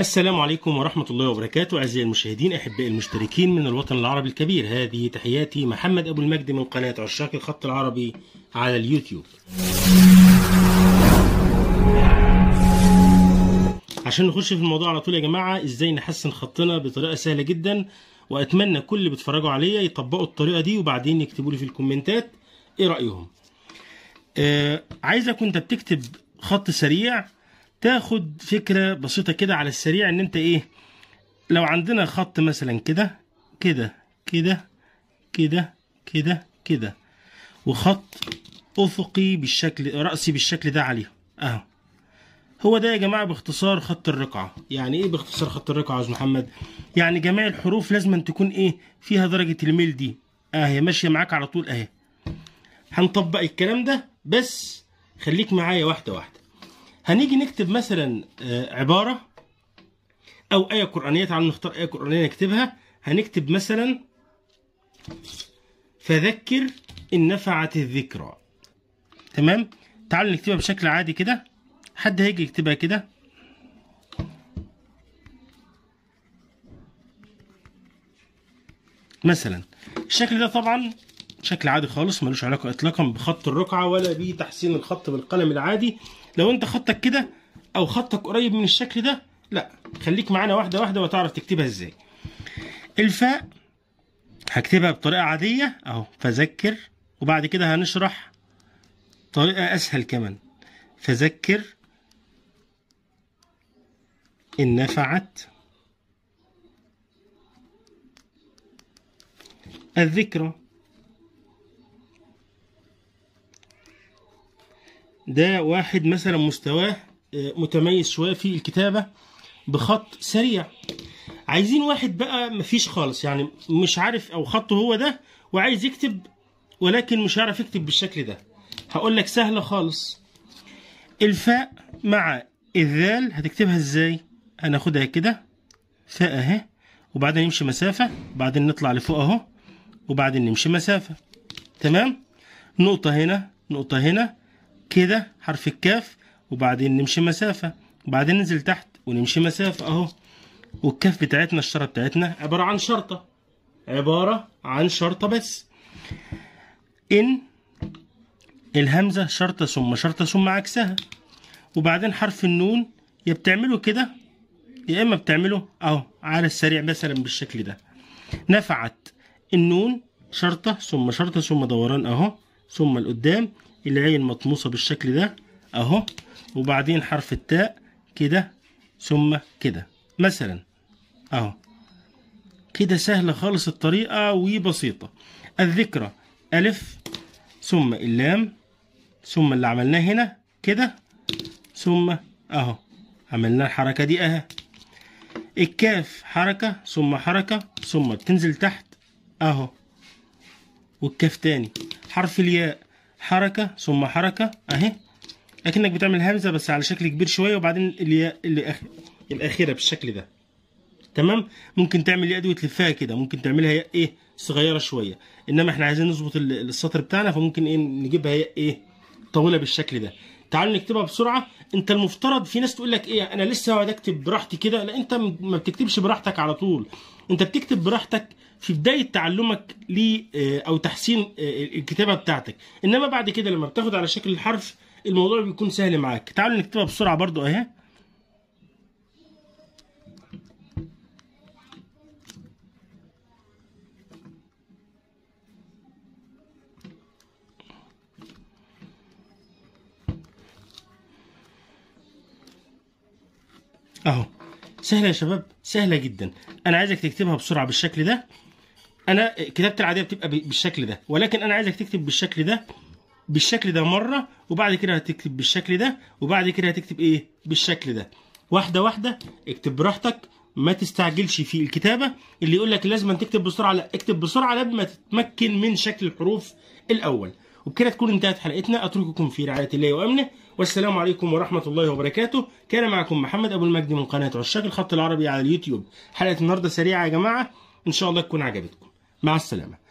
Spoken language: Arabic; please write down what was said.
السلام عليكم ورحمة الله وبركاته أعزائي المشاهدين أحباء المشتركين من الوطن العربي الكبير هذه تحياتي محمد أبو المجد من قناة عشاق الخط العربي على اليوتيوب عشان نخش في الموضوع على طول يا جماعة إزاي نحسن خطنا بطريقة سهلة جدا وأتمنى كل اللي بيتفرجوا عليا يطبقوا الطريقة دي وبعدين يكتبوا لي في الكومنتات إيه رأيهم آه عايزك وأنت بتكتب خط سريع تاخد فكره بسيطه كده على السريع ان انت ايه لو عندنا خط مثلا كده كده كده كده كده كده وخط افقي بالشكل راسي بالشكل ده عليه اهو هو ده يا جماعه باختصار خط الرقعه يعني ايه باختصار خط الرقعه يا استاذ محمد يعني جميع الحروف لازم تكون ايه فيها درجه الميل دي اهي ماشيه معاك على طول اهي هنطبق الكلام ده بس خليك معايا واحده واحده هنيجي نكتب مثلا آه، عباره او ايه قرانيه تعالوا نختار ايه قرانيه نكتبها هنكتب مثلا فذكر ان نفعت الذكرى تمام تعالوا نكتبها بشكل عادي كده حد هيجي يكتبها كده مثلا الشكل ده طبعا شكل عادي خالص ملوش علاقه اطلاقا بخط الرقعه ولا بتحسين الخط بالقلم العادي لو انت خطك كده او خطك قريب من الشكل ده لا خليك معانا واحده واحده وتعرف تكتبها ازاي الفاء هكتبها بطريقه عاديه اهو فذكر وبعد كده هنشرح طريقه اسهل كمان فذكر ان نفعت الذكرى ده واحد مثلا مستواه آه، متميز شويه في الكتابه بخط سريع عايزين واحد بقى مفيش خالص يعني مش عارف او خطه هو ده وعايز يكتب ولكن مش عارف يكتب بالشكل ده هقول لك سهله خالص الفاء مع الذال هتكتبها ازاي هناخدها كده فاء اهي وبعدين نمشي مسافه وبعدين نطلع لفوق اهو وبعدين نمشي مسافه تمام نقطه هنا نقطه هنا كده حرف الكاف وبعدين نمشي مسافة وبعدين ننزل تحت ونمشي مسافة اهو والكاف بتاعتنا الشارة بتاعتنا عبارة عن شرطة عبارة عن شرطة بس إن الهمزة شرطة ثم شرطة ثم عكسها وبعدين حرف النون يا بتعمله كده يا إما بتعمله أهو على السريع مثلا بالشكل ده نفعت النون شرطة ثم شرطة ثم دوران أهو ثم لقدام العين مطموسة بالشكل ده اهو وبعدين حرف التاء كده ثم كده مثلا اهو كده سهلة خالص الطريقة وبسيطة الذكرى ألف ثم اللام ثم اللي عملناه هنا كده ثم اهو عملنا الحركة دي اهي الكاف حركة ثم حركة ثم بتنزل تحت اهو والكاف تاني حرف الياء حركه ثم حركه اهي اكنك بتعمل همزه بس على شكل كبير شويه وبعدين اللي اللي أخ... الاخيره بالشكل ده تمام ممكن تعمل يد وتلفها كده ممكن تعملها ايه صغيره شويه انما احنا عايزين نظبط السطر بتاعنا فممكن ايه نجيبها ايه طويله بالشكل ده تعال نكتبها بسرعه انت المفترض في ناس تقول لك ايه انا لسه هقعد اكتب براحتي كده لا انت ما بتكتبش براحتك على طول انت بتكتب براحتك في بدايه تعلمك ل آه، او تحسين آه، الكتابه بتاعتك انما بعد كده لما بتاخد على شكل الحرف الموضوع بيكون سهل معاك تعال نكتبها بسرعه برضو اهي اهو سهله يا شباب سهله جدا انا عايزك تكتبها بسرعه بالشكل ده انا كتابتي العاديه بتبقى بالشكل ده ولكن انا عايزك تكتب بالشكل ده بالشكل ده مره وبعد كده هتكتب بالشكل ده وبعد كده هتكتب ايه بالشكل ده واحده واحده اكتب براحتك ما تستعجلش في الكتابه اللي يقول لك لازم تكتب بسرعه لا اكتب بسرعه قبل ما تتمكن من شكل الحروف الاول وبكده تكون انتهت حلقتنا اترككم في رعايه الله وامنه والسلام عليكم ورحمه الله وبركاته كان معكم محمد ابو المجد من قناه عشاق الخط العربي على اليوتيوب حلقه النهارده سريعه يا جماعه ان شاء الله تكون عجبتكم مع السلامه